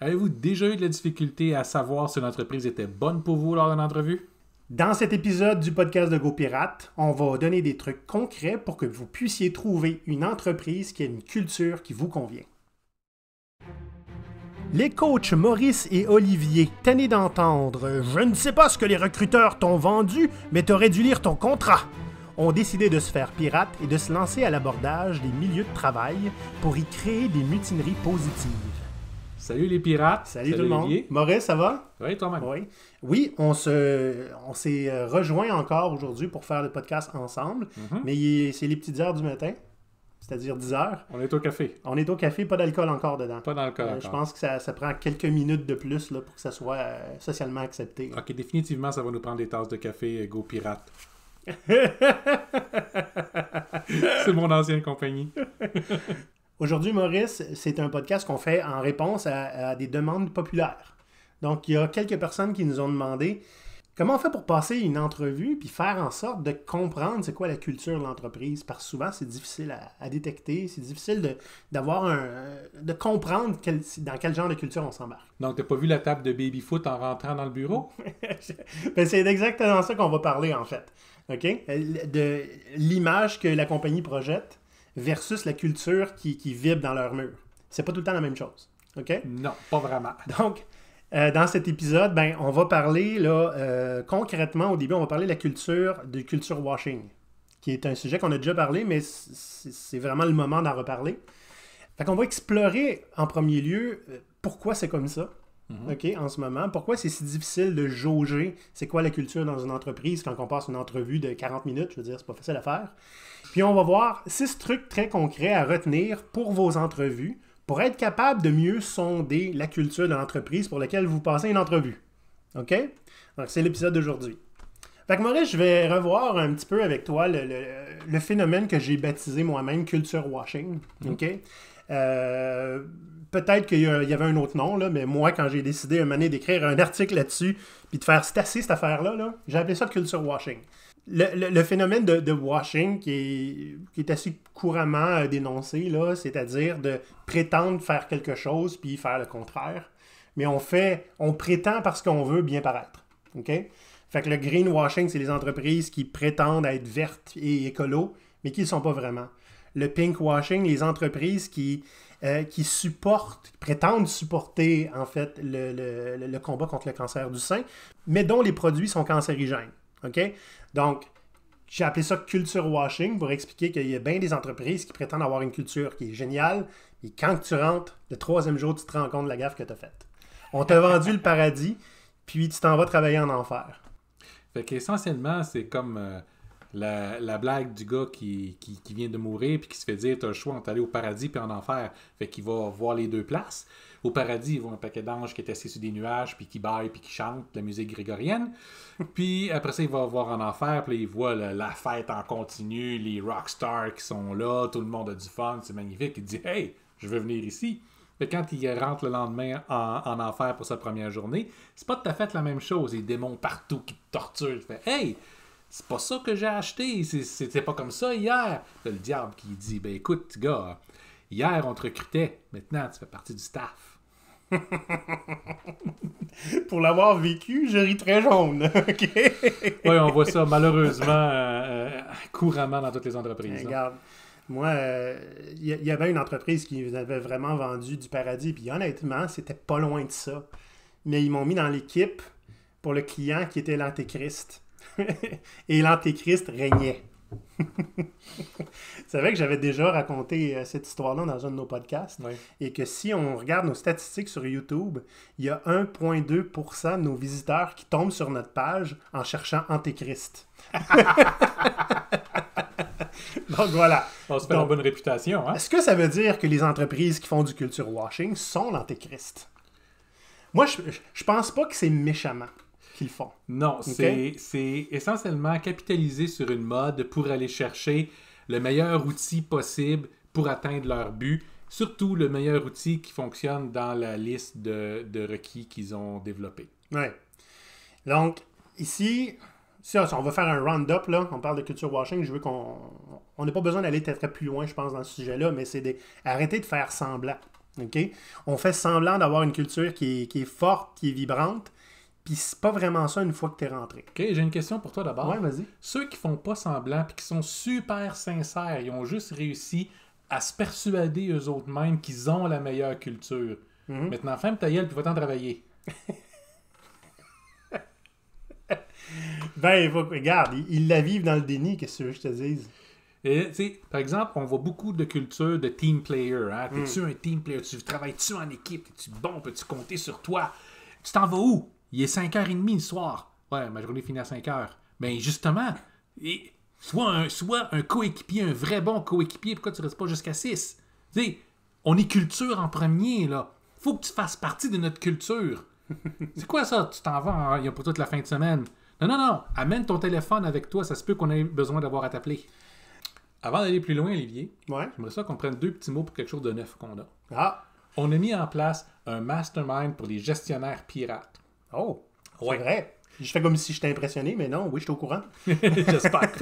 Avez-vous déjà eu de la difficulté à savoir si une entreprise était bonne pour vous lors d'une entrevue? Dans cet épisode du podcast de GoPirate, on va donner des trucs concrets pour que vous puissiez trouver une entreprise qui a une culture qui vous convient. Les coachs Maurice et Olivier, tannés d'entendre Je ne sais pas ce que les recruteurs t'ont vendu, mais t'aurais dû lire ton contrat ont décidé de se faire pirate et de se lancer à l'abordage des milieux de travail pour y créer des mutineries positives. Salut les pirates. Salut, tout le monde. Maurice, ça va? Oui, toi-même. Oui. on se, on s'est euh, rejoint encore aujourd'hui pour faire le podcast ensemble, mhm. mais c'est les petites heures du matin, c'est-à-dire 10 heures. On est au café. On est au café, pas d'alcool encore dedans. Pas d'alcool. Euh, je pense que ça, prend quelques minutes de plus là, pour que ça soit euh, socialement accepté. Ok, définitivement, ça va nous prendre des tasses de café Go Pirate. c'est mon ancienne compagnie. Aujourd'hui, Maurice, c'est un podcast qu'on fait en réponse à, des demandes populaires. Donc, il y a quelques personnes qui nous ont demandé comment on fait pour passer une entrevue puis faire en sorte de comprendre c'est quoi la culture de l'entreprise. Parce que souvent, c'est difficile à, détecter, c'est difficile de, d'avoir un, de comprendre dans quel genre de culture on s'embarque. Donc, tu n'as pas vu la table de baby-foot en rentrant dans le bureau? Ben, c'est exactement ça qu'on va parler, en fait. OK? Euh, de l'image que la compagnie projette versus la culture qui, vibre dans leur mur. C'est pas tout le temps la même chose. OK? Non, pas vraiment. Donc, euh, dans cet épisode, ben, on va parler là, euh, concrètement, au début, on va parler de la culture, de culture washing, qui est un sujet qu'on a déjà parlé, mais c'est vraiment le moment d'en reparler. Fait qu'on va explorer en premier lieu euh, pourquoi c'est comme ça. Mhm. OK, en ce moment, pourquoi c'est si difficile de jauger c'est quoi la culture dans une entreprise quand on passe une entrevue de 40 minutes, je veux dire, c'est pas facile à faire. Puis on va voir six trucs très concrets à retenir pour vos entrevues pour être capable de mieux sonder la culture de l'entreprise pour laquelle vous passez une entrevue. OK? Donc, c'est l'épisode d'aujourd'hui. Fait que Maurice, je vais revoir un petit peu avec toi le, phénomène que j'ai baptisé moi-même culture washing. Mm-hmm. OK? Euh, peut-être qu'il y, avait un autre nom, là, mais moi, quand j'ai décidé un année d'écrire un article là-dessus, puis de faire stasser cette affaire -là, j'ai appelé ça culture washing le, phénomène de, washing qui est, assez couramment euh, dénoncé, c'est-à-dire de prétendre faire quelque chose puis faire le contraire. Mais on fait, on prétend parce qu'on veut bien paraître. OK? Fait que le greenwashing, c'est les entreprises qui prétendent être vertes et écolo, mais qui ne sont pas vraiment. Le pink washing », les entreprises qui, euh, qui supportent, prétendent supporter en fait le, le combat contre le cancer du sein, mais dont les produits sont cancérigènes. OK? Donc, j'ai appelé ça culture washing pour expliquer qu'il y a bien des entreprises qui prétendent avoir une culture qui est géniale, et quand tu rentres, le troisième jour, tu te rends compte de la gaffe que tu as faite. On t'a vendu le paradis, puis tu t'en vas travailler en enfer. Fait qu'essentiellement, c'est comme euh, la, blague du gars qui, vient de mourir puis qui se fait dire t'as le choix entre aller au paradis puis en enfer. Fait qu'il va voir les deux places. Au paradis, il voit un paquet d'anges qui est assis sur des nuages puis qui baille, puis qui chantent la musique grégorienne. Puis après ça, il va voir en enfer puis il voit la, fête en continu, les rockstars qui sont là, tout le monde a du fun, c'est magnifique. Il dit hey, je veux venir ici. Mais quand il rentre le lendemain en, enfer pour sa première journée, c'est pas tout à fait la même chose. Il y a des démons partout qui te torturent. Fait, Hey, c'est pas ça que j'ai acheté, c'était pas comme ça hier. le diable qui dit, ben écoute, gars, hier on te recrutait, maintenant tu fais partie du staff. Pour l'avoir vécu, je ris très jaune. oui, on voit ça malheureusement euh, euh, couramment dans toutes les entreprises. Hein. Regarde, moi, il euh, y, avait une entreprise qui avait vraiment vendu du paradis, puis honnêtement, c'était pas loin de ça. Mais ils m'ont mis dans l'équipe pour le client qui était l'antéchrist. et l'Antéchrist régnait. C'est vrai que j'avais déjà raconté euh, cette histoire-là dans un de nos podcasts et que si on regarde nos statistiques sur YouTube, il y a 1,2% de nos visiteurs qui tombent sur notre page en cherchant Antéchrist. Donc voilà. On se fait une bonne réputation. Hein? Est-ce que ça veut dire que les entreprises qui font du culture washing sont l'Antéchrist? Moi, je, je pense pas que c'est méchamment qu'ils font. Non, c'est essentiellement capitaliser sur une mode pour aller chercher le meilleur outil possible pour atteindre leur but. Surtout le meilleur outil qui fonctionne dans la liste de, de requis qu'ils ont développé. Ouais. Donc, ici, si on va faire un round-up, là, on parle de culture washing, je veux qu'on. On n'a pas besoin d'aller très plus loin, je pense, dans ce sujet-là, mais c'est d'arrêter de faire semblant. OK? On fait semblant d'avoir une culture qui est, qui est, forte, qui est vibrante, puis c'est pas vraiment ça une fois que t'es rentré. OK, j'ai une question pour toi d'abord. Ouais, vas-y. Ceux qui font pas semblant puis qui sont super sincères, ils ont juste réussi à se persuader eux autres mêmes qu'ils ont la meilleure culture. Mhm. Maintenant, ferme ta gueule puis va-t'en travailler. ben, regarde, ils la vivent dans le déni, qu'est-ce que je te dise? Et, par exemple, on voit beaucoup de culture de team player. Hein? Mhm. T'es-tu un team player? Tu travailles-tu en équipe? T'es-tu bon? Peux-tu compter sur toi? Tu t'en vas où? Il est 5h30 le soir. Ouais, ma journée finit à 5h. Ben justement, et soit un, soit un coéquipier, un vrai bon coéquipier, pourquoi tu restes pas jusqu'à 6? Tu sais, on est culture en premier, là. Faut que tu fasses partie de notre culture. C'est quoi ça? Tu t'en vas il y a pour toute la fin de semaine. Non, non, non. Amène ton téléphone avec toi. Ça se peut qu'on ait besoin d'avoir à t'appeler. Avant d'aller plus loin, Olivier, ouais. j'aimerais ça qu'on prenne deux petits mots pour quelque chose de neuf qu'on a. Ah. On a mis en place un mastermind pour les gestionnaires pirates. Oh, c'est ouais. vrai. Je fais comme si j'étais impressionné, mais non, oui, je suis au courant. J'espère.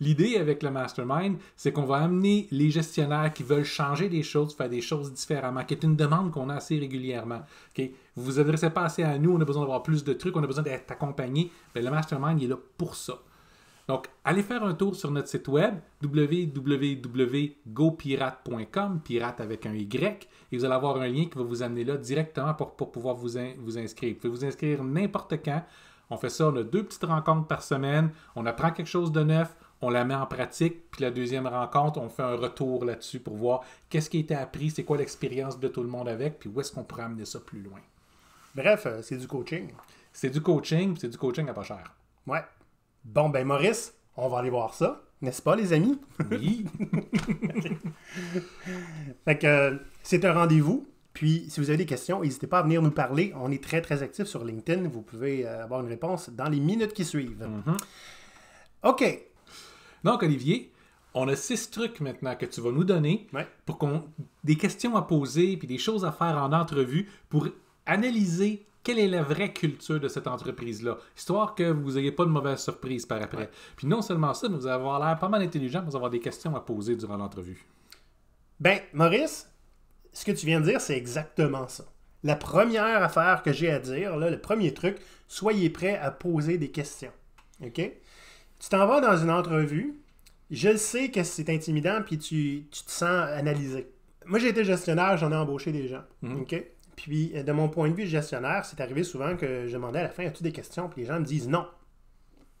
L'idée avec le mastermind, c'est qu'on va amener les gestionnaires qui veulent changer des choses, faire des choses différemment, qui est une demande qu'on a assez régulièrement. Okay? Vous vous adressez pas assez à nous, on a besoin d'avoir plus de trucs, on a besoin d'être accompagné. Mais ben, le mastermind, il est là pour ça. Donc, allez faire un tour sur notre site web www.gopirate.com, pirate avec un Y et vous allez avoir un lien qui va vous amener là directement pour, pouvoir vous, vous inscrire. Vous pouvez vous inscrire n'importe quand. On fait ça, on a deux petites rencontres par semaine, on apprend quelque chose de neuf, on la met en pratique, puis la deuxième rencontre, on fait un retour là-dessus pour voir qu'est-ce qui a été appris, c'est quoi l'expérience de tout le monde avec, puis où est-ce qu'on pourrait amener ça plus loin. Bref, euh, c'est du coaching. C'est du coaching, c'est du coaching à pas cher. Ouais. Bon, ben Maurice, on va aller voir ça, n'est-ce pas, les amis? Oui. fait que, euh, c'est un rendez-vous. Puis, si vous avez des questions, n'hésitez pas à venir nous parler. On est très, très actifs sur LinkedIn. Vous pouvez euh, avoir une réponse dans les minutes qui suivent. Mhm. OK. Donc, Olivier, on a six trucs maintenant que tu vas nous donner pour qu'on des questions à poser puis des choses à faire en entrevue pour analyser quelle est la vraie culture de cette entreprise-là, histoire que vous n'ayez pas de mauvaise surprise par après. Puis non seulement ça, mais vous allez avoir l'air pas mal intelligent, vous avoir des questions à poser durant l'entrevue. Ben, Maurice, ce que tu viens de dire, c'est exactement ça. La première affaire que j'ai à dire, le premier truc, soyez prêt à poser des questions. OK? Tu t'en vas dans une entrevue, je sais que c'est intimidant, puis tu, te sens analysé. Moi, j'ai été gestionnaire, j'en ai embauché des gens. Mhm. OK? Puis, euh, de mon point de vue gestionnaire, c'est arrivé souvent que je demandais à la fin, as-tu des questions? Puis les gens me disent non.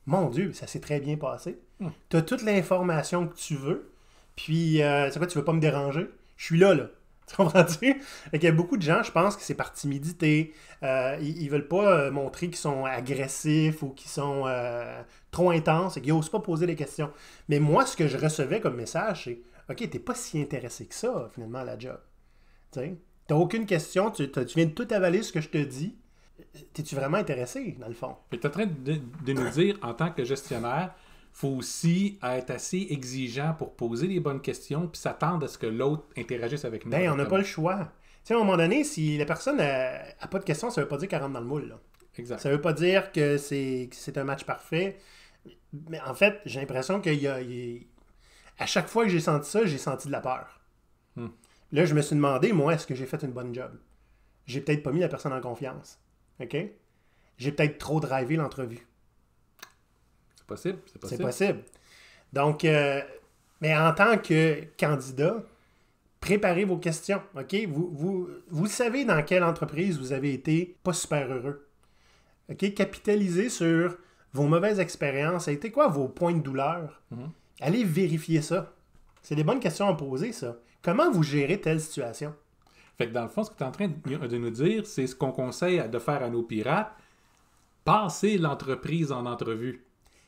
Mon Dieu, ça s'est très bien passé. Mhm. Tu as toute l'information que tu veux. Puis, euh, c'est quoi, tu veux pas me déranger? Je suis là, là. Tu comprends-tu? Il y a beaucoup de gens, je pense, que c'est par timidité. Euh, ils, ne veulent pas euh, montrer qu'ils sont agressifs ou qu'ils sont euh, trop intenses et qu'ils n'osent pas poser des questions. Mais moi, ce que je recevais comme message, c'est OK, tu t'es pas si intéressé que ça, finalement, à la job. Tu n'as aucune question, tu, viens de tout avaler ce que je te dis. es tu vraiment intéressé, dans le fond? Tu es en train de, nous dire, en tant que gestionnaire, faut aussi être assez exigeant pour poser les bonnes questions puis s'attendre à ce que l'autre interagisse avec nous. Ben, on n'a pas le choix. Tu à un moment donné, si la personne n'a pas de questions, ça ne veut pas dire qu'elle rentre dans le moule. Exact. Ça ne veut pas dire que c'est, c'est un match parfait. Mais en fait, j'ai l'impression qu'il À chaque fois que j'ai senti ça, j'ai senti de la peur. Hmm. Là, je me suis demandé, moi, est-ce que j'ai fait une bonne job? J'ai peut-être pas mis la personne en confiance. OK? J'ai peut-être trop drivé l'entrevue. C'est possible. Donc, euh, mais en tant que candidat, préparez vos questions. OK? Vous, vous, vous savez dans quelle entreprise vous avez été pas super heureux. OK? Capitalisez sur vos mauvaises expériences. Ça a été quoi vos points de douleur? Mhm. Allez vérifier ça. C'est des bonnes questions à poser, ça. Comment vous gérez telle situation? Fait dans le fond, ce que tu es en train de nous dire, c'est ce qu'on conseille de faire à nos pirates. passer l'entreprise en entrevue.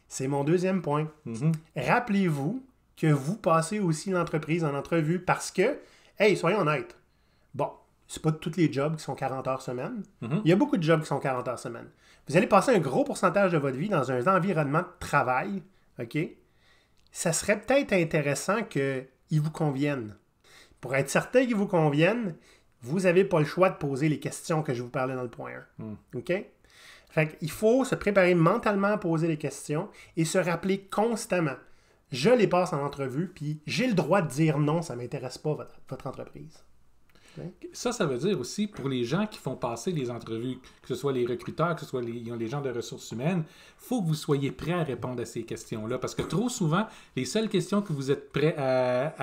C'est mon deuxième point. Mhm. Rappelez-vous que vous passez aussi l'entreprise en entrevue parce que, hey, soyons honnêtes, bon, c'est pas tous les jobs qui sont 40 heures semaine. Mhm. Il y a beaucoup de jobs qui sont 40 heures semaine. Vous allez passer un gros pourcentage de votre vie dans un environnement de travail, OK? Ça serait peut-être intéressant qu'ils vous conviennent. Pour être certain qu'ils vous conviennent, vous n'avez pas le choix de poser les questions que je vous parlais dans le point 1. Mhm. OK? Fait Il faut se préparer mentalement à poser les questions et se rappeler constamment. Je les passe en entrevue, puis j'ai le droit de dire non, ça ne m'intéresse pas votre entreprise. Ça, ça veut dire aussi pour les gens qui font passer les entrevues, que ce soit les recruteurs, que ce soit les, les gens de ressources humaines, faut que vous soyez prêt à répondre à ces questions-là. Parce que trop souvent, les seules questions que vous êtes prêts à,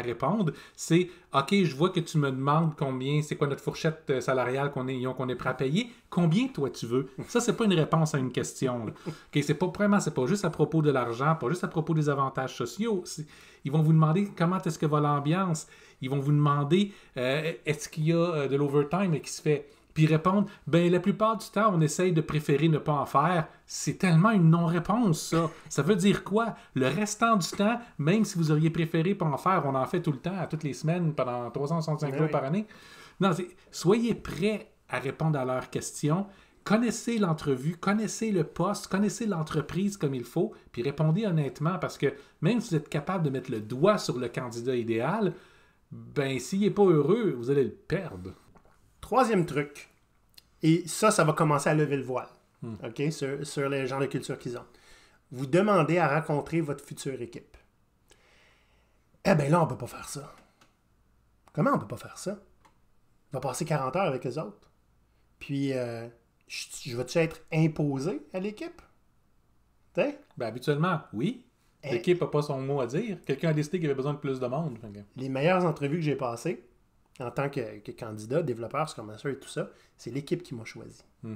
répondre, c'est OK, je vois que tu me demandes combien, c'est quoi notre fourchette euh, salariale qu'on est, qu'on est prêt à payer, combien toi tu veux. Ça, c'est pas une réponse à une question. c'est pas vraiment, c'est pas juste à propos de l'argent, pas juste à propos des avantages sociaux. Ils vont vous demander comment est-ce que va l'ambiance. Ils vont vous demander euh, est-ce qu'il y a euh, de l'overtime qui se fait puis répondre ben la plupart du temps on essaye de préférer ne pas en faire c'est tellement une non-réponse ça ça veut dire quoi le restant du temps même si vous auriez préféré pas en faire on en fait tout le temps à toutes les semaines pendant 365 eh jours par année non soyez prêts à répondre à leurs questions connaissez l'entrevue, connaissez le poste, connaissez l'entreprise comme il faut, puis répondez honnêtement parce que même si vous êtes capable de mettre le doigt sur le candidat idéal, ben s'il n'est pas heureux, vous allez le perdre. Troisième truc, et ça, ça va commencer à lever le voile hmm. ok, sur, les gens de culture qu'ils ont. Vous demandez à rencontrer votre future équipe. Eh bien là, on ne peut pas faire ça. Comment on ne peut pas faire ça? On va passer 40 heures avec les autres. Puis, euh, je, je vais-tu être imposé à l'équipe? Ben, habituellement, oui. L'équipe n'a pas son mot à dire. Quelqu'un a décidé qu'il avait besoin de plus de monde. Les meilleures entrevues que j'ai passées en tant que, candidat, développeur, scrum-master et tout ça, c'est l'équipe qui m'a choisi. Hmm.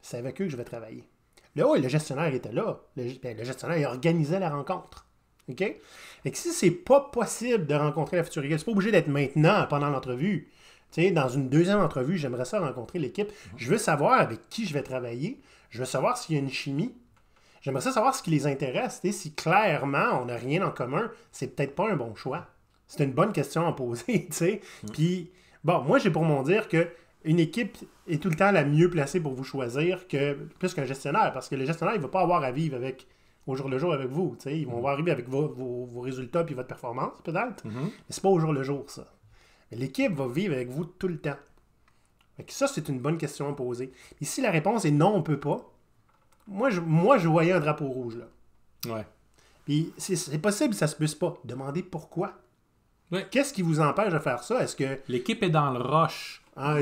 C'est avec eux que je vais travailler. Là, oui, le gestionnaire était là. Ben, le, gestionnaire, il organisait la rencontre. OK? Et si c'est pas possible de rencontrer la future équipe, c'est pas obligé d'être maintenant, pendant l'entrevue. dans une deuxième entrevue, j'aimerais ça rencontrer l'équipe. Hmm. Je veux savoir avec qui je vais travailler. Je veux savoir s'il y a une chimie. J'aimerais savoir ce qui les intéresse. Si clairement on n'a rien en commun, c'est peut-être pas un bon choix. C'est une bonne question à poser, mm. Puis, bon, moi, j'ai pour mon dire que une équipe est tout le temps la mieux placée pour vous choisir que plus qu'un gestionnaire, parce que le gestionnaire, il ne va pas avoir à vivre avec au jour le jour avec vous. Ils vont mm. voir arriver avec vos, résultats et votre performance, peut-être. Mm-hmm. Mais ce Mais pas au jour le jour, ça. L'équipe va vivre avec vous tout le temps. ça, c'est une bonne question à poser. Et si la réponse est non, on ne peut pas, moi, je, voyais un drapeau rouge, là. Ouais. Puis c'est possible, ça se puisse pas. Demandez pourquoi. Qu'est-ce qui vous empêche de faire ça? Est-ce que. L'équipe est dans le roche. Ah,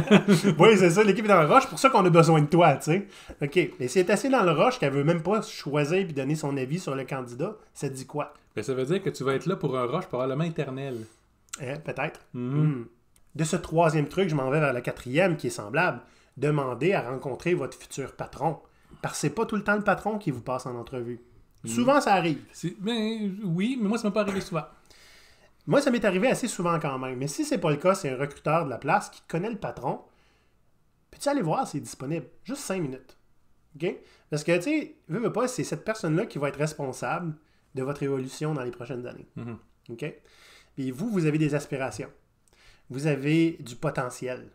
oui, c'est ça, l'équipe est dans le roche, pour ça qu'on a besoin de toi, tu sais. OK. Mais si elle est assez dans le roche qu'elle veut même pas choisir et donner son avis sur le candidat, ça dit quoi? Ben, ça veut dire que tu vas être là pour un roche probablement éternel. Eh, peut-être. Mm-hmm. Hmm. De ce troisième truc, je m'en vais vers le quatrième qui est semblable. Demandez à rencontrer votre futur patron parce que c'est pas tout le temps le patron qui vous passe en entrevue. Mm. Souvent, ça arrive. Ben, oui, mais moi, ça m'est pas arrivé souvent. Moi, ça m'est arrivé assez souvent quand même. Mais si c'est pas le cas, c'est un recruteur de la place qui connaît le patron. Puis tu aller voir s'il est disponible. Juste cinq minutes. OK? Parce que, tu sais, veux, pas, c'est cette personne-là qui va être responsable de votre évolution dans les prochaines années. Mm-hmm. OK? Puis vous, vous avez des aspirations. Vous avez du potentiel.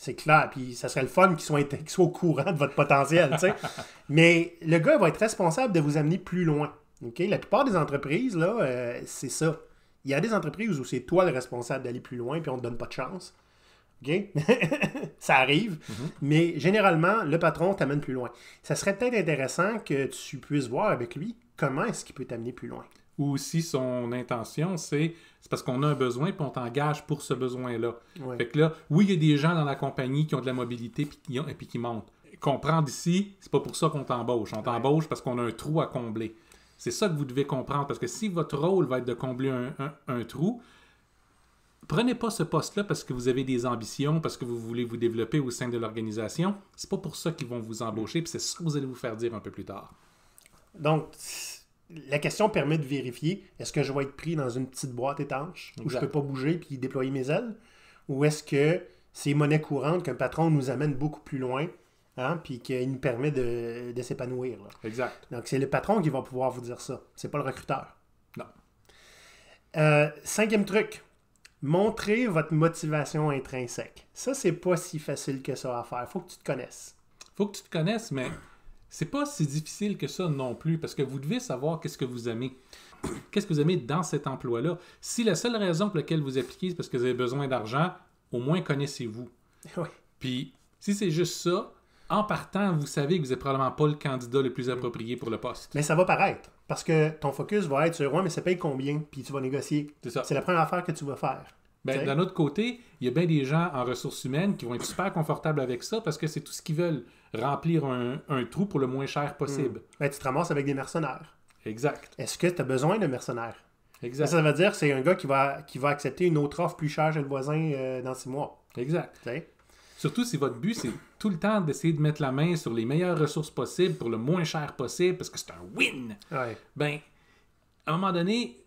C'est clair. Puis ça serait le fun qu'ils soient, au courant de votre potentiel. Mais le gars va être responsable de vous amener plus loin. La plupart des entreprises, là, euh, c'est ça. Il y a des entreprises où c'est toi le responsable d'aller plus loin, puis on ne te donne pas de chance. ça arrive. Mm-hmm. Mais généralement, le patron t'amène plus loin. Ça serait peut-être intéressant que tu puisses voir avec lui comment est-ce qu'il peut t'amener plus loin ou si son intention, c'est parce qu'on a un besoin puis on t'engage pour ce besoin-là. Fait que là, oui, il y a des gens dans la compagnie qui ont de la mobilité et puis qui montent. Comprendre ici, c'est pas pour ça qu'on t'embauche. On t'embauche parce qu'on a un trou à combler. C'est ça que vous devez comprendre parce que si votre rôle va être de combler un, un, trou, prenez pas ce poste-là parce que vous avez des ambitions, parce que vous voulez vous développer au sein de l'organisation. C'est pas pour ça qu'ils vont vous embaucher, puis c'est ce que vous allez vous faire dire un peu plus tard. Donc, la question permet de vérifier est-ce que je vais être pris dans une petite boîte étanche où je ne peux pas bouger et déployer mes ailes Ou est-ce que c'est monnaie courante qu'un patron nous amène beaucoup plus loin hein, qu'il nous permet de, s'épanouir Exact. Donc, c'est le patron qui va pouvoir vous dire ça. C'est pas le recruteur. Non. Euh, cinquième truc montrer votre motivation intrinsèque. Ça, c'est pas si facile que ça à faire. faut que tu te connaisses. faut que tu te connaisses, mais c'est pas si difficile que ça non plus, parce que vous devez savoir qu'est-ce que vous aimez. Qu'est-ce que vous aimez dans cet emploi-là? Si la seule raison pour laquelle vous appliquez, c'est parce que vous avez besoin d'argent, au moins connaissez-vous. Oui. Puis, si c'est juste ça, en partant, vous savez que vous n'êtes probablement pas le candidat le plus approprié pour le poste. Mais ça va paraître, parce que ton focus va être sur, ouais, mais ça paye combien? Puis tu vas négocier. C'est ça. C'est la première affaire que tu vas faire. Ben, d'un autre côté, il y a bien des gens en ressources humaines qui vont être super confortables avec ça parce que c'est tout ce qu'ils veulent, remplir un, trou pour le moins cher possible. Hmm. Ben, tu te ramasses avec des mercenaires. Exact. Est-ce que tu as besoin de mercenaires? Exact. Ça, veut dire que c'est un gars qui va, qui va accepter une autre offre plus chère chez le voisin euh, dans six mois. Exact. Surtout si votre but, c'est tout le temps d'essayer de mettre la main sur les meilleures ressources possibles pour le moins cher possible parce que c'est un win. Ouais. Ben, à un moment donné,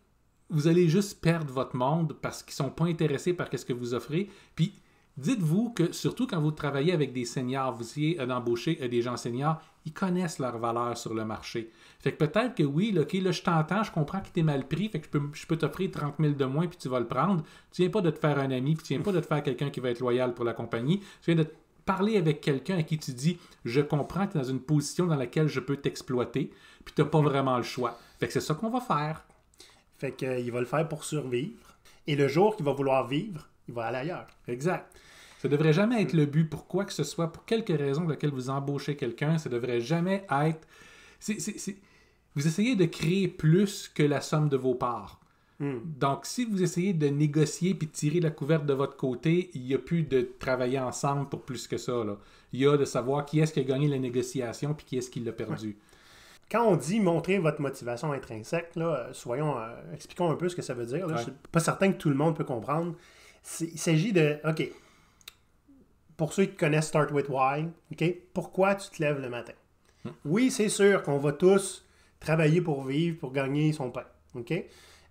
vous allez juste perdre votre monde parce qu'ils ne sont pas intéressés par ce que vous offrez. Puis dites-vous que, surtout quand vous travaillez avec des seniors, vous essayez d'embaucher euh, des gens seniors, ils connaissent leur valeur sur le marché. Fait que peut-être que oui, là, là je t'entends, je comprends que tu es mal pris, fait que je peux, t'offrir 30 000 de moins puis tu vas le prendre. Tu viens pas de te faire un ami, puis tu viens pas de te faire quelqu'un qui va être loyal pour la compagnie. Tu viens de parler avec quelqu'un à qui tu dis je comprends que tu es dans une position dans laquelle je peux t'exploiter, puis tu n'as pas vraiment le choix. Fait que c'est ça qu'on va faire. Fait qu'il euh, va le faire pour survivre. Et le jour qu'il va vouloir vivre, il va aller ailleurs. Exact. Ça devrait jamais être le but pour quoi que ce soit, pour quelque raison pour laquelle vous embauchez quelqu'un. Ça devrait jamais être. Vous essayez de créer plus que la somme de vos parts. Hmm. Donc, si vous essayez de négocier puis de tirer la couverte de votre côté, il n'y a plus de travailler ensemble pour plus que ça. Là. Il y a de savoir qui est-ce qui a gagné la négociation puis qui est-ce qui l'a perdu. Quand on dit montrer votre motivation intrinsèque, euh, soyons, euh, expliquons un peu ce que ça veut dire. Je ne suis pas certain que tout le monde peut comprendre. Il s'agit de, OK, pour ceux qui connaissent Start With Why, OK, pourquoi tu te lèves le matin? Hmm. Oui, c'est sûr qu'on va tous travailler pour vivre, pour gagner son pain, OK?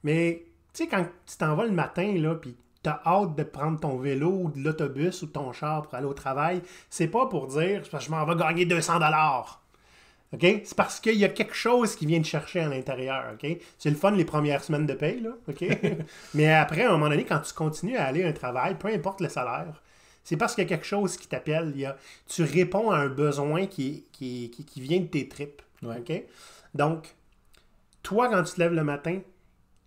Mais, tu sais, quand tu t'en vas le matin, là, tu as hâte de prendre ton vélo ou de l'autobus ou ton char pour aller au travail, c'est pas pour dire je m'en vais gagner 200 dollars. OK? C'est parce qu'il y a quelque chose qui vient te chercher à l'intérieur, OK? C'est le fun les premières semaines de paye, là, OK? Mais après, à un moment donné, quand tu continues à aller à un travail, peu importe le salaire, c'est parce qu'il y a quelque chose qui t'appelle. Tu réponds à un besoin qui, qui, vient de tes tripes, OK? Donc, toi, quand tu te lèves le matin,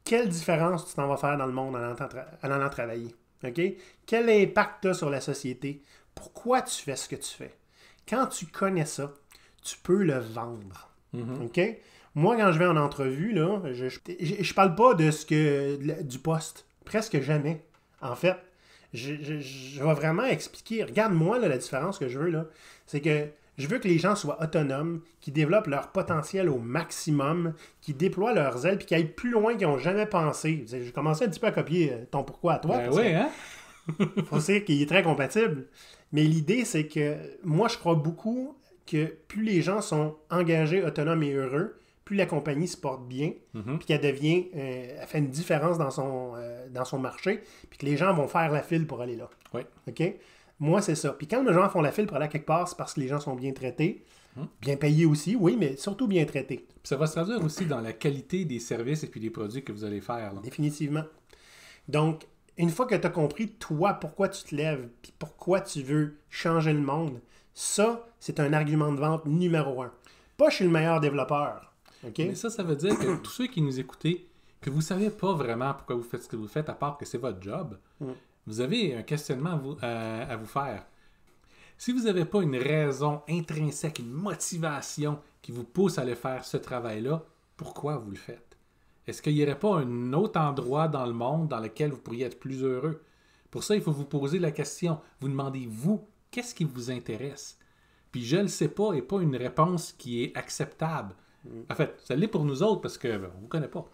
quelle différence tu t'en vas faire dans le monde en allant, en travailler, OK? Quel impact tu as sur la société? Pourquoi tu fais ce que tu fais? Quand tu connais ça, tu peux le vendre. Mhm. OK? Moi, quand je vais en entrevue, là, je, je, parle pas de ce que du poste. Presque jamais. En fait, je, je vais vraiment expliquer. Regarde-moi la différence que je veux. là. C'est que je veux que les gens soient autonomes, qui développent leur potentiel au maximum, qui déploient leurs ailes, puis qui aillent plus loin qu'ils n'ont jamais pensé. J'ai commencé un petit peu à copier euh, ton pourquoi à toi. Il ben oui, hein? faut dire qu'il est très compatible. Mais l'idée, c'est que moi, je crois beaucoup que plus les gens sont engagés, autonomes et heureux, plus la compagnie se porte bien, mhm. puis qu'elle devient, euh, elle fait une différence dans son, euh, dans son marché, puis que les gens vont faire la file pour aller là. Oui. OK? Moi, c'est ça. Puis quand les gens font la file pour aller quelque part, c'est parce que les gens sont bien traités, mhm. bien payés aussi, oui, mais surtout bien traités. ça va se traduire aussi dans la qualité des services et puis des produits que vous allez faire. Définitivement. Donc, une fois que tu as compris, toi, pourquoi tu te lèves, puis pourquoi tu veux changer le monde, ça, c'est un argument de vente numéro un. Pas je suis le meilleur développeur. Mais ça, ça veut dire que tous ceux qui nous écoutent, que vous ne savez pas vraiment pourquoi vous faites ce que vous faites, à part que c'est votre job, mm. vous avez un questionnement à vous, à vous faire. Si vous n'avez pas une raison intrinsèque, une motivation qui vous pousse à aller faire ce travail-là, pourquoi vous le faites? Est-ce qu'il n'y aurait pas un autre endroit dans le monde dans lequel vous pourriez être plus heureux? Pour ça, il faut vous poser la question. Vous demandez, vous, qu'est-ce qui vous intéresse? Puis je ne sais pas et pas une réponse qui est acceptable. Mm. En fait, ça l'est pour nous autres parce que ne ben, vous connaît pas.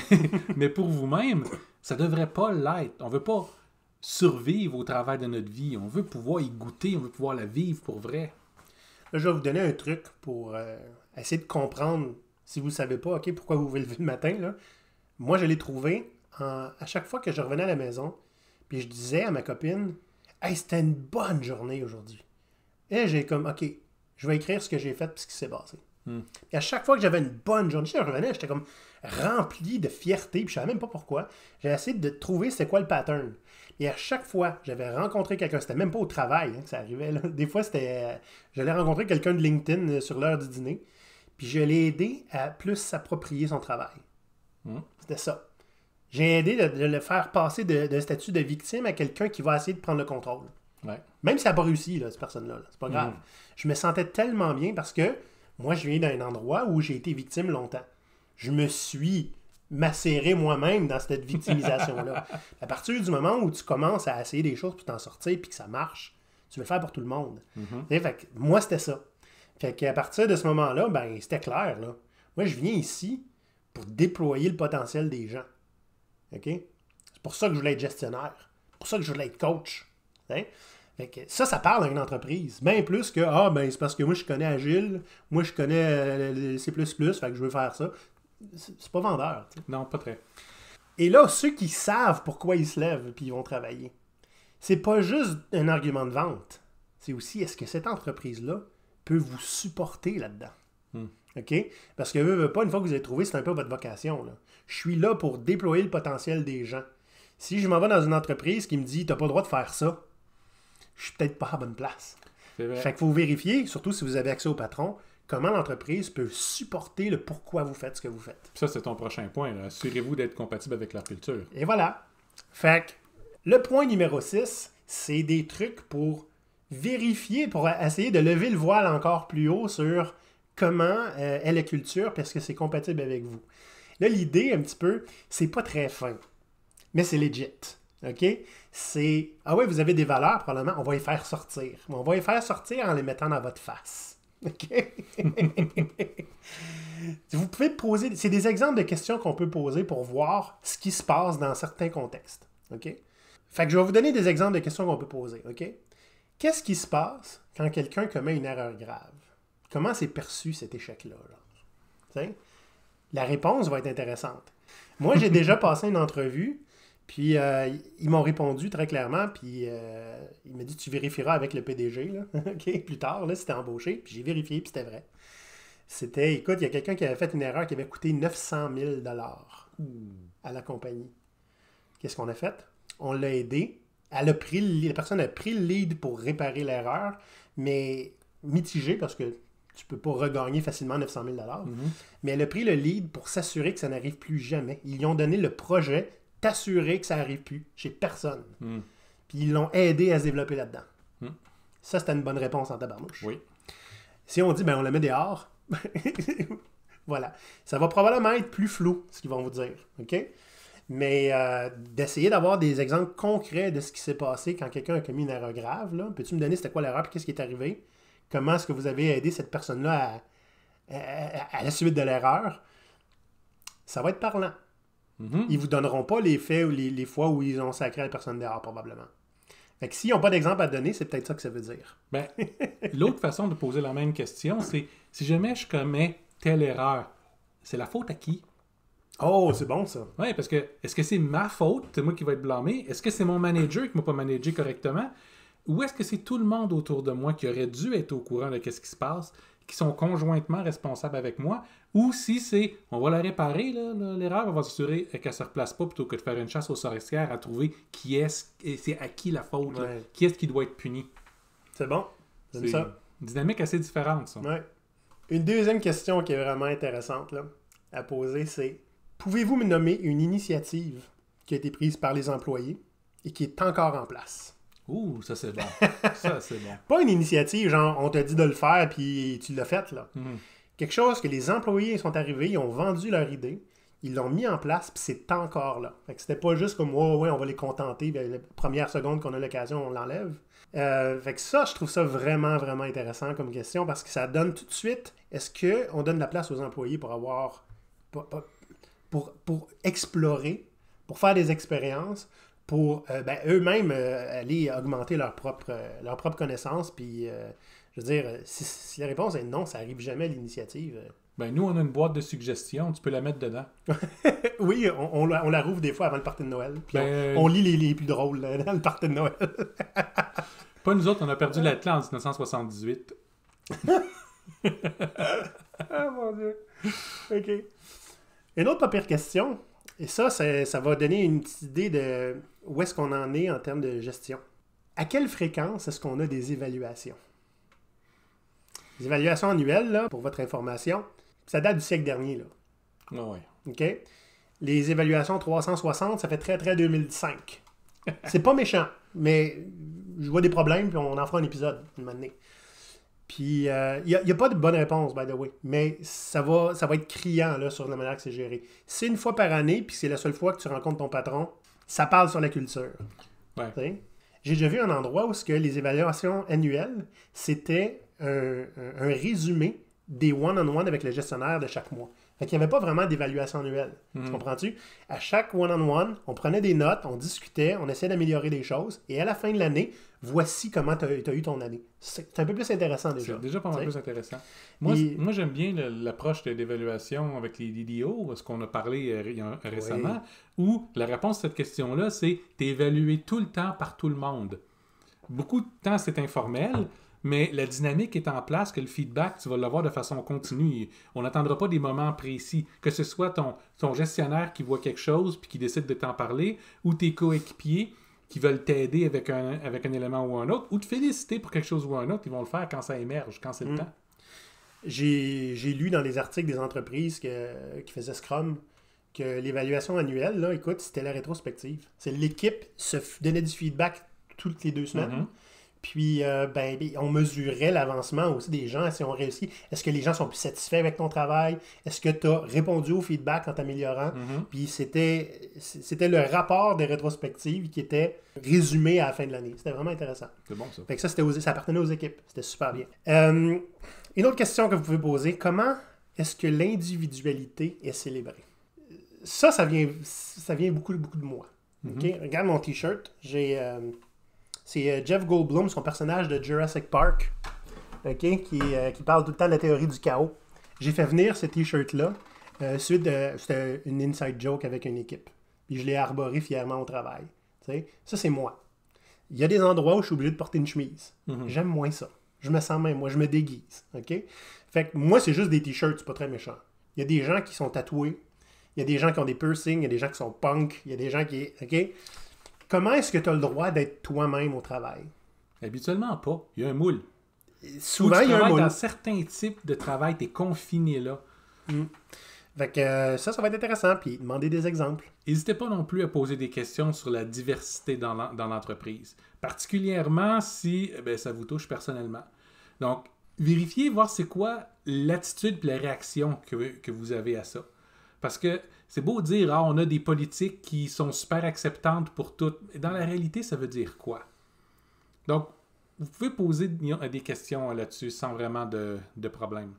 Mais, pour vous-même, ça ne devrait pas l'être. On ne veut pas survivre au travers de notre vie. On veut pouvoir y goûter, on veut pouvoir la vivre pour vrai. Là, je vais vous donner un truc pour euh, essayer de comprendre, si vous ne savez pas, OK, pourquoi vous vous levez le matin. Là. Moi, je l'ai trouvé à chaque fois que je revenais à la maison, puis je disais à ma copine, Hey, c'était une bonne journée aujourd'hui. Et j'ai comme, OK, je vais écrire ce que j'ai fait et ce qui s'est passé. Hmm. Et à chaque fois que j'avais une bonne journée, je revenais, j'étais comme rempli de fierté, puis je savais même pas pourquoi. J'ai essayé de trouver c'est quoi le pattern. Et à chaque fois, j'avais rencontré quelqu'un, c'était même pas au travail hein, que ça arrivait. Des fois, c'était. Euh, j'allais rencontrer quelqu'un de LinkedIn euh, sur l'heure du dîner, puis je l'ai aidé à plus s'approprier son travail. Hmm. C'était ça. J'ai aidé de, le faire passer de, statut de victime à quelqu'un qui va essayer de prendre le contrôle. Même si ça n'a pas réussi, cette personne-là, c'est pas grave. Mm. Je me sentais tellement bien parce que moi, je viens d'un endroit où j'ai été victime longtemps. Je me suis macéré moi-même dans cette victimisation-là. à partir du moment où tu commences à essayer des choses pour t'en sortir puis que ça marche, tu veux faire pour tout le monde. Mm-hmm. moi, c'était ça. Fait partir de ce moment-là, ben, c'était clair. Moi, je viens ici pour déployer le potentiel des gens. C'est pour ça que je voulais être gestionnaire. C'est pour ça que je voulais être coach. Hein? ça, ça parle à une entreprise. Bien plus que Ah, ben c'est parce que moi je connais Agile, moi je connais euh, C, fait que je veux faire ça. C'est pas vendeur. Non, pas très. Et là, ceux qui savent pourquoi ils se lèvent puis ils vont travailler, c'est pas juste un argument de vente. C'est aussi est-ce que cette entreprise-là peut vous supporter là-dedans? Hmm. OK? Parce que, pas, une fois que vous avez trouvé, c'est un peu votre vocation. Là. Je suis là pour déployer le potentiel des gens. Si je m'en vais dans une entreprise qui me dit, tu n'as pas le droit de faire ça, je suis peut-être pas à bonne place. Fait que faut vérifier, surtout si vous avez accès au patron, comment l'entreprise peut supporter le pourquoi vous faites ce que vous faites. Ça, c'est ton prochain point. Assurez-vous d'être compatible avec leur culture. Et voilà. Fait que le point numéro 6, c'est des trucs pour vérifier, pour essayer de lever le voile encore plus haut sur comment euh, est la culture parce que c'est compatible avec vous. Là, l'idée, un petit peu, c'est pas très fin, mais c'est legit. OK? C'est Ah ouais, vous avez des valeurs, probablement, on va les faire sortir. On va les faire sortir en les mettant dans votre face. OK? vous pouvez poser. C'est des exemples de questions qu'on peut poser pour voir ce qui se passe dans certains contextes. OK? Fait que je vais vous donner des exemples de questions qu'on peut poser. OK? Qu'est-ce qui se passe quand quelqu'un commet une erreur grave? Comment c'est perçu cet échec-là? la réponse va être intéressante. Moi, j'ai déjà passé une entrevue, puis euh, ils m'ont répondu très clairement, puis ils euh, il m'a dit Tu vérifieras avec le PDG, là, OK? plus tard, là, c'était embauché. Puis j'ai vérifié, puis c'était vrai. C'était, écoute, il y a quelqu'un qui avait fait une erreur qui avait coûté 900 000 à la compagnie. Qu'est-ce qu'on a fait On l'a aidé. Elle a pris, la personne a pris le lead pour réparer l'erreur, mais mitigé parce que tu peux pas regagner facilement 900 000 dollars. Mhm. Mais elle a pris le lead pour s'assurer que ça n'arrive plus jamais. Ils lui ont donné le projet, t'assurer que ça n'arrive plus chez personne. Mhm. Puis ils l'ont aidé à se développer là-dedans. Mhm. Ça, c'était une bonne réponse en tabarnouche. Oui. Si on dit, ben on la met dehors, voilà. Ça va probablement être plus flou, ce qu'ils vont vous dire. OK? Mais euh, d'essayer d'avoir des exemples concrets de ce qui s'est passé quand quelqu'un a commis une erreur grave, Peux-tu me donner c'était quoi l'erreur et qu'est-ce qui est arrivé? comment est-ce que vous avez aidé cette personne-là à, la suite de l'erreur, ça va être parlant. Ils mhm. ne Ils vous donneront pas les faits ou les, fois où ils ont sacré la personne d'erreur, probablement. Fait que s'ils n'ont pas d'exemple à donner, c'est peut-être ça que ça veut dire. Ben, l'autre façon de poser la même question, c'est si jamais je commets telle erreur, c'est la faute à qui? Oh, c'est bon ça. Oui, parce que est-ce que c'est ma faute, c'est moi qui vais être blâmé? Est-ce que c'est mon manager qui m'a pas managé correctement? Ou est-ce que c'est tout le monde autour de moi qui aurait dû être au courant de ce qui se passe, qui sont conjointement responsables avec moi, ou si c'est on va la réparer, l'erreur, on va s'assurer qu'elle ne se replace pas plutôt que de faire une chasse aux sorcières à trouver qui est-ce, c'est à qui la faute, qui est-ce qui doit être puni. C'est bon, C'est ça. Une dynamique assez différente, ça. Une deuxième question qui est vraiment intéressante à poser, c'est pouvez-vous me nommer une initiative qui a été prise par les employés et qui est encore en place? Ouh, ça c'est bon. ça c'est bon. Pas une initiative, genre on te dit de le faire puis tu l'as fait là. Mhm. Quelque chose que les employés sont arrivés, ils ont vendu leur idée, ils l'ont mis en place puis c'est encore là. Fait que c'était pas juste comme Ouais, ouais, on va les contenter, ben, la première seconde qu'on a l'occasion, on l'enlève. Euh, fait que ça, je trouve ça vraiment, vraiment intéressant comme question parce que ça donne tout de suite est-ce qu'on donne la place aux employés pour avoir. pour explorer, pour faire des expériences, pour euh, ben, eux-mêmes euh, aller augmenter leur propre, euh, leur propre connaissance. Puis, je veux dire, si, la réponse est non, ça n'arrive jamais à l'initiative. Ben, nous, on a une boîte de suggestions, tu peux la mettre dedans. oui, on, on, on, la rouvre des fois avant le party de Noël. Puis ben, on, lit les, les plus drôles avant dans le party de Noël. Pas nous autres, on a perdu l'Atlant en 1978. ah mon Dieu. OK. Une autre pas pire question, et ça, ça, va donner une petite idée de où est-ce qu'on en est en termes de gestion. À quelle fréquence est-ce qu'on a des évaluations? Les évaluations annuelles, là, pour votre information, ça date du siècle dernier. Là. Ah oui. OK? Les évaluations 360, ça fait très, très 2005. C'est pas méchant, mais je vois des problèmes, puis on en fera un épisode une année. Puis il euh, n'y a, pas de bonne réponse, by the way, mais ça va, ça va être criant là, sur la manière que c'est géré. C'est une fois par année, puis c'est la seule fois que tu rencontres ton patron, ça parle sur la culture. J'ai déjà vu un endroit où que les évaluations annuelles, c'était un, résumé des one-on-one -on -one avec le gestionnaire de chaque mois. Fait qu'il n'y avait pas vraiment d'évaluation annuelle. Tu hmm. comprends-tu? À chaque one-on-one, -on, prenait des notes, on discutait, on essayait d'améliorer les choses. Et à la fin de l'année, voici comment tu as, eu ton année. C'est un peu plus intéressant déjà. C'est déjà pas mal plus intéressant. Moi, moi j'aime bien l'approche d'évaluation avec les DDO, ce qu'on a parlé euh, récemment, où la réponse à cette question-là, c'est t'es évalué tout le temps par tout le monde. Beaucoup de temps, c'est informel mais la dynamique est en place que le feedback, tu vas l'avoir de façon continue. On n'attendra pas des moments précis, que ce soit ton, gestionnaire qui voit quelque chose puis qui décide de t'en parler, ou tes coéquipiers qui veulent t'aider avec un, élément ou un autre, ou te féliciter pour quelque chose ou un autre, ils vont le faire quand ça émerge, quand c'est le mm. temps. J'ai lu dans les articles des entreprises qui faisaient Scrum que l'évaluation annuelle, là, écoute, c'était la rétrospective. C'est l'équipe se donnait du feedback toutes les deux semaines. Mm-hmm. Puis, euh, ben, ben, on mesurait l'avancement aussi des gens, si on réussit. Est-ce que les gens sont plus satisfaits avec ton travail? Est-ce que tu as répondu au feedback en t'améliorant? Mm-hmm. Puis, c'était le rapport des rétrospectives qui était résumé à la fin de l'année. C'était vraiment intéressant. C'est bon, ça. Fait que ça, ça appartenait aux équipes. C'était super bien. Euh, une autre question que vous pouvez poser, comment est-ce que l'individualité est célébrée? Ça, ça vient, ça vient beaucoup, beaucoup de moi. Mm-hmm. Regarde mon T-shirt. J'ai... Euh, c'est euh, Jeff Goldblum, son personnage de Jurassic Park, euh, qui, parle tout le temps de la théorie du chaos. J'ai fait venir ce t-shirt-là. Euh, suite c'était une inside joke avec une équipe. Puis je l'ai arboré fièrement au travail. Ça, c'est moi. Il y a des endroits où je suis obligé de porter une chemise. Mhm. J'aime moins ça. Je me sens même, moi, je me déguise. OK? Fait que moi, c'est juste des t-shirts, c'est pas très méchant. Il y a des gens qui sont tatoués, il y a des gens qui ont des piercings, il y a des gens qui sont punk, il y a des gens qui. Comment est-ce que tu as le droit d'être toi-même au travail? Habituellement pas. Il y a un moule. Souvent, il y a un moule. Dans certains types de travail, tu es confiné là. Mm. Euh, ça, ça va être intéressant. Puis demander des exemples. N'hésitez pas non plus à poser des questions sur la diversité dans l'entreprise, particulièrement si eh ben, ça vous touche personnellement. Donc, vérifiez, voir c'est quoi l'attitude et la réaction que vous avez à ça. Parce que c'est beau dire, ah, on a des politiques qui sont super acceptantes pour toutes. Mais dans la réalité, ça veut dire quoi? Donc, vous pouvez poser des questions là-dessus sans vraiment de, problème.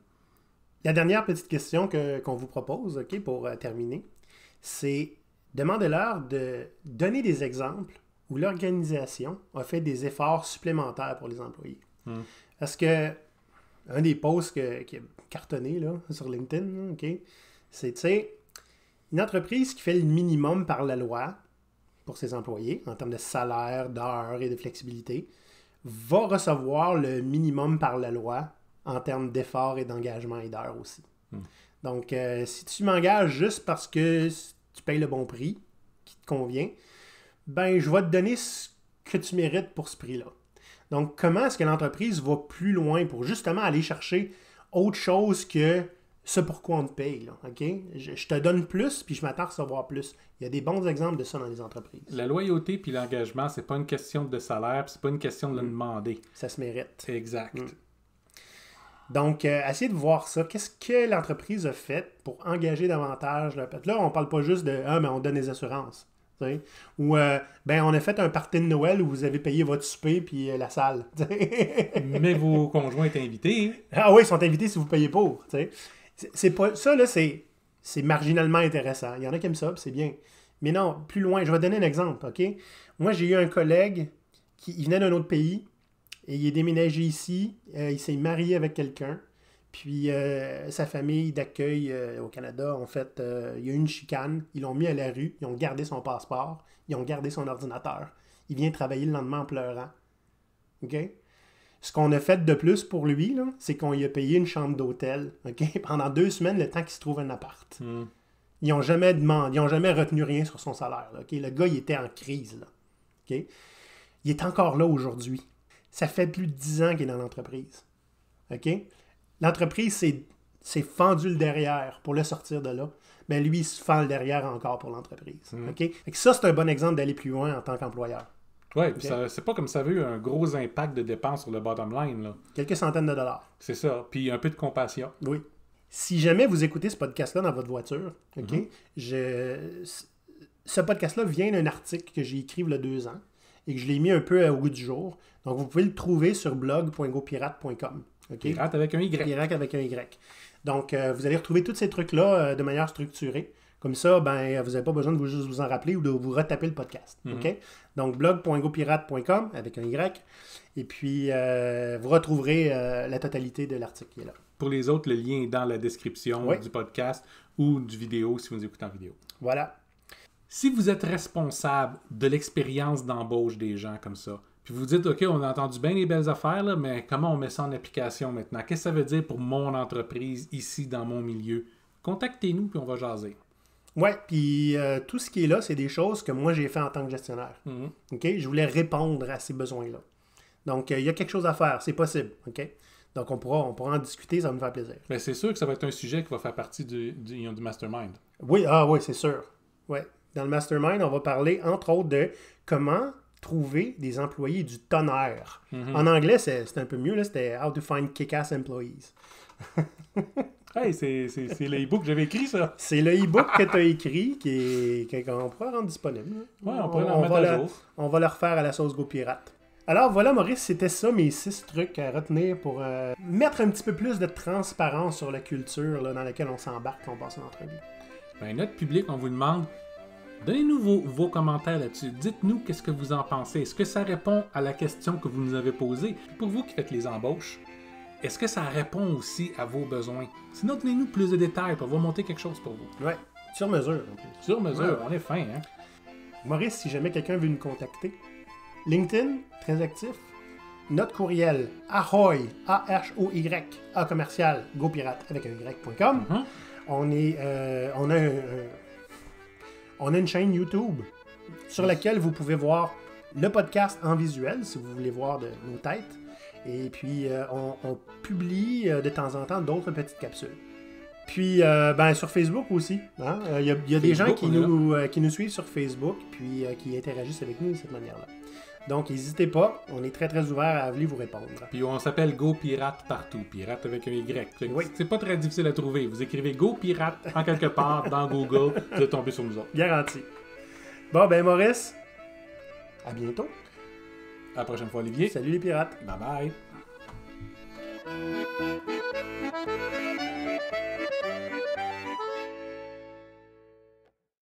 La dernière petite question qu'on vous propose, OK, pour euh, terminer, c'est demandez-leur de donner des exemples où l'organisation a fait des efforts supplémentaires pour les employés. Est-ce hmm. que un des posts qui est cartonné sur LinkedIn, OK, c'est, tu une entreprise qui fait le minimum par la loi pour ses employés en termes de salaire, d'heures et de flexibilité va recevoir le minimum par la loi en termes d'efforts et d'engagement et d'heures aussi. Hmm. Donc, euh, si tu m'engages juste parce que tu payes le bon prix qui te convient, ben je vais te donner ce que tu mérites pour ce prix-là. Donc, comment est-ce que l'entreprise va plus loin pour justement aller chercher autre chose que ce pourquoi on te paye. Là, OK? Je, te donne plus, puis je m'attends à recevoir plus. Il y a des bons exemples de ça dans les entreprises. La loyauté puis l'engagement, c'est pas une question de salaire, c'est pas une question de le mm. demander. Ça se mérite. Exact. Mm. Donc, euh, essayez de voir ça. Qu'est-ce que l'entreprise a fait pour engager davantage le Là, on parle pas juste de Ah, mais on donne des assurances. Ou euh, ben on a fait un party de Noël où vous avez payé votre souper puis euh, la salle. mais vos conjoints étaient invités. Hein? Ah oui, ils sont invités si vous payez pour. C'est pas ça là, c'est c'est marginalement intéressant. Il y en a qui aiment ça, c'est bien. Mais non, plus loin, je vais donner un exemple, OK Moi, j'ai eu un collègue qui venait d'un autre pays et il est déménagé ici, euh, il s'est marié avec quelqu'un. Puis euh, sa famille d'accueil euh, au Canada, en fait, il y a eu une chicane, ils l'ont mis à la rue, ils ont gardé son passeport, ils ont gardé son ordinateur. Il vient travailler le lendemain en pleurant. OK? Ce qu'on a fait de plus pour lui, c'est qu'on lui a payé une chambre d'hôtel pendant deux semaines, le temps qu'il se trouve un appart. Hmm. Ils n'ont jamais demandé, ils n'ont jamais retenu rien sur son salaire. Le gars, il était en crise. Il est encore là aujourd'hui. Ça fait plus de dix ans qu'il est dans l'entreprise. ok L'entreprise s'est fendue le derrière pour le sortir de là. Mais lui, il se fend le derrière encore pour l'entreprise. Hmm. ok ça, c'est un bon exemple d'aller plus loin en tant qu'employeur. Oui, ça, c'est pas comme ça veut un gros impact de dépenses sur le bottom line. Quelques centaines de dollars. C'est ça. Puis un peu de compassion. Oui. Si jamais vous écoutez ce podcast-là dans votre voiture, OK, mhm. je... ce podcast-là vient d'un article que j'ai écrit il y a deux ans et que je l'ai mis un peu au goût du jour. Donc, vous pouvez le trouver sur blog.gopirate.com. Pirate avec un Y. Pirate avec un Y. Donc, euh, vous allez retrouver tous ces trucs-là euh, de manière structurée. Comme ça, ben, vous n'avez pas besoin de vous, juste vous en rappeler ou de vous retaper le podcast. Mhm. Donc, blog.gopirate.com avec un Y. Et puis, euh, vous retrouverez euh, la totalité de l'article qui est là. Pour les autres, le lien est dans la description du podcast ou du vidéo si vous nous écoutez en vidéo. Voilà. Si vous êtes responsable de l'expérience d'embauche des gens comme ça, puis vous dites, OK, on a entendu bien les belles affaires, mais comment on met ça en application maintenant? Qu'est-ce que ça veut dire pour mon entreprise ici dans mon milieu? Contactez-nous, puis on va jaser. Oui, puis euh, tout ce qui est là, c'est des choses que moi j'ai fait en tant que gestionnaire. Mhm. Je voulais répondre à ces besoins-là. Donc, euh, il y a quelque chose à faire, c'est possible. OK? Donc, on pourra, on pourra en discuter, ça va me faire plaisir. Mais c'est sûr que ça va être un sujet qui va faire partie du, du, mastermind. Oui, ah oui, c'est sûr. Ouais. Dans le mastermind, on va parler, entre autres, de comment trouver des employés du tonnerre. Mhm. En anglais, c'est un peu mieux, c'était How to find kick-ass employees. c'est le que j'avais écrit, ça. C'est le que tu as écrit qui qu'on pourra rendre disponible. Hein. Ouais, on, pourrait mettre va le, on va le refaire à la sauce Go Pirate. Alors voilà, Maurice, c'était ça mes six trucs à retenir pour euh, mettre un petit peu plus de transparence sur la culture dans laquelle on s'embarque quand on passe un entrevue. Ben, notre public, on vous demande Donnez-nous vos, commentaires là-dessus. Dites-nous qu'est-ce que vous en pensez. Est-ce que ça répond à la question que vous nous avez posée? Pour vous qui faites les embauches, est-ce que ça répond aussi à vos besoins? Sinon, donnez-nous plus de détails pour vous monter quelque chose pour vous. Ouais, sur mesure. Sur mesure, on est fin. Hein? Maurice, si jamais quelqu'un veut nous contacter, LinkedIn, très actif. Notre courriel, ahoy, A-H-O-Y, A commercial, gopirate avec un Y.com. Mm-hmm. On est, euh, on a on a une chaîne YouTube sur laquelle vous pouvez voir le podcast en visuel si vous voulez voir de nos têtes. Et puis, euh, on, publie euh, de temps en temps d'autres petites capsules. Puis, euh, ben, sur Facebook aussi. Hein. Il y a, des gens qui nous, qui nous suivent sur Facebook, puis qui interagissent avec nous de cette manière-là. Donc, n'hésitez pas, on est très très ouvert à venir vous répondre. Puis on s'appelle Go Pirate partout, pirate avec un Y. C'est pas très difficile à trouver. Vous écrivez Go Pirate en quelque part dans Google, vous tomber sur nous autres. Garanti. Bon, ben Maurice, à bientôt. À la prochaine fois, Olivier. Salut les pirates. Bye bye.